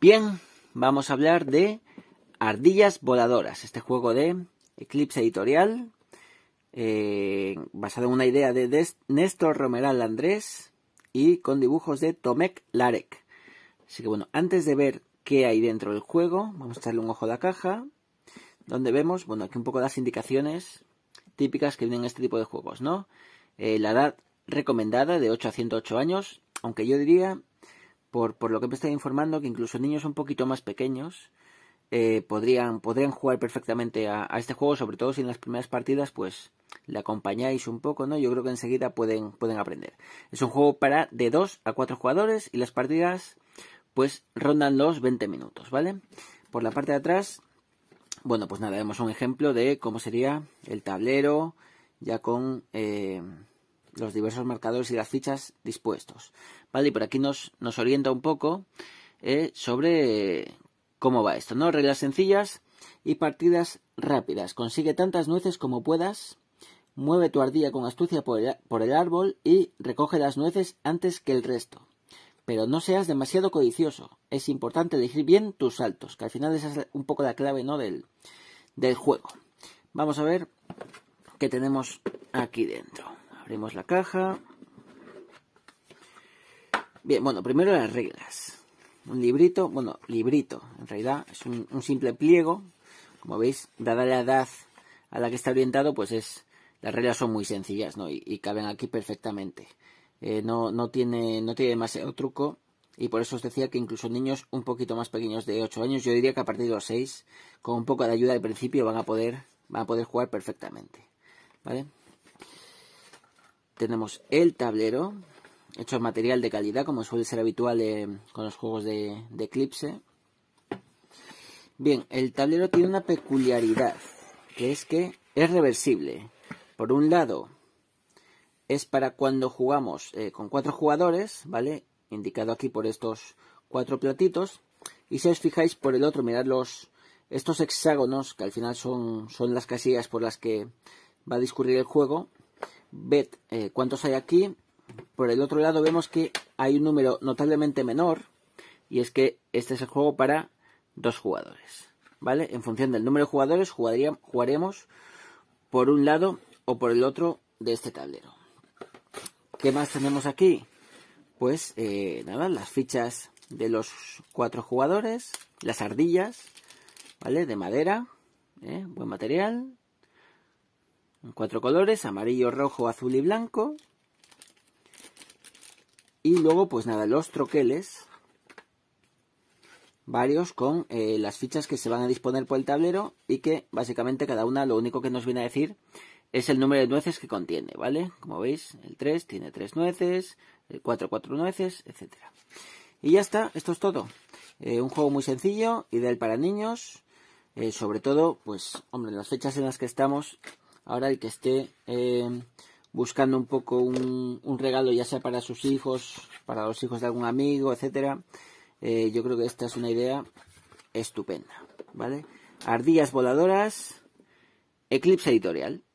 Bien, vamos a hablar de Ardillas Voladoras, este juego de Eclipse Editorial, eh, basado en una idea de Néstor Romeral Andrés y con dibujos de Tomek Larek. Así que bueno, antes de ver qué hay dentro del juego, vamos a echarle un ojo a la caja, donde vemos, bueno, aquí un poco las indicaciones típicas que vienen en este tipo de juegos, ¿no? Eh, la edad recomendada de 8 a 108 años, aunque yo diría por, por lo que me está informando, que incluso niños un poquito más pequeños eh, podrían, podrían jugar perfectamente a, este juego, sobre todo si en las primeras partidas pues le acompañáis un poco, ¿no? Yo creo que enseguida pueden, pueden aprender. Es un juego para de 2 a 4 jugadores y las partidas pues rondan los 20 minutos, ¿vale? Por la parte de atrás, bueno, pues nada, vemos un ejemplo de cómo sería el tablero ya con... Eh, los diversos marcadores y las fichas dispuestos. Vale, y por aquí nos, nos orienta un poco eh, sobre cómo va esto, ¿no? Reglas sencillas y partidas rápidas. Consigue tantas nueces como puedas, mueve tu ardilla con astucia por el, árbol y recoge las nueces antes que el resto. Pero no seas demasiado codicioso. Es importante elegir bien tus saltos, que al final esa es un poco la clave, ¿no? del juego. Vamos a ver qué tenemos aquí dentro. Abrimos la caja. Bien, bueno, primero las reglas. Un librito, bueno, librito, en realidad es un, simple pliego. Como veis, dada la edad a la que está orientado, pues es las reglas son muy sencillas, ¿no? Y, caben aquí perfectamente. Eh, no, no, tiene, no tiene demasiado truco. Y por eso os decía que incluso niños un poquito más pequeños de 8 años, yo diría que a partir de los 6, con un poco de ayuda al principio, van a poder, van a poder jugar perfectamente. ¿Vale? tenemos el tablero, hecho en material de calidad, como suele ser habitual eh, con los juegos de, Eclipse. Bien, el tablero tiene una peculiaridad, que es que es reversible. Por un lado, es para cuando jugamos eh, con cuatro jugadores, ¿vale? Indicado aquí por estos cuatro platitos. Y si os fijáis por el otro, mirad los, estos hexágonos, que al final son, son las casillas por las que va a discurrir el juego ved eh, cuántos hay aquí. Por el otro lado vemos que hay un número notablemente menor y es que este es el juego para dos jugadores. ¿Vale? En función del número de jugadores jugaremos por un lado o por el otro de este tablero. ¿Qué más tenemos aquí? Pues eh, nada, las fichas de los cuatro jugadores, las ardillas, ¿vale? De madera, ¿eh? buen material, cuatro colores, amarillo, rojo, azul y blanco. Y luego, pues nada, los troqueles. Varios con eh, las fichas que se van a disponer por el tablero y que básicamente cada una lo único que nos viene a decir es el número de nueces que contiene, ¿vale? Como veis, el 3 tiene 3 nueces, el 4 4 nueces, etc. Y ya está, esto es todo. Eh, un juego muy sencillo, ideal para niños, eh, sobre todo, pues, hombre, las fechas en las que estamos ahora el que esté em, buscando un poco un, regalo, ya sea para sus hijos, para los hijos de algún amigo, etcétera, eh, yo creo que esta es una idea estupenda, ¿vale? Ardillas voladoras, Eclipse Editorial.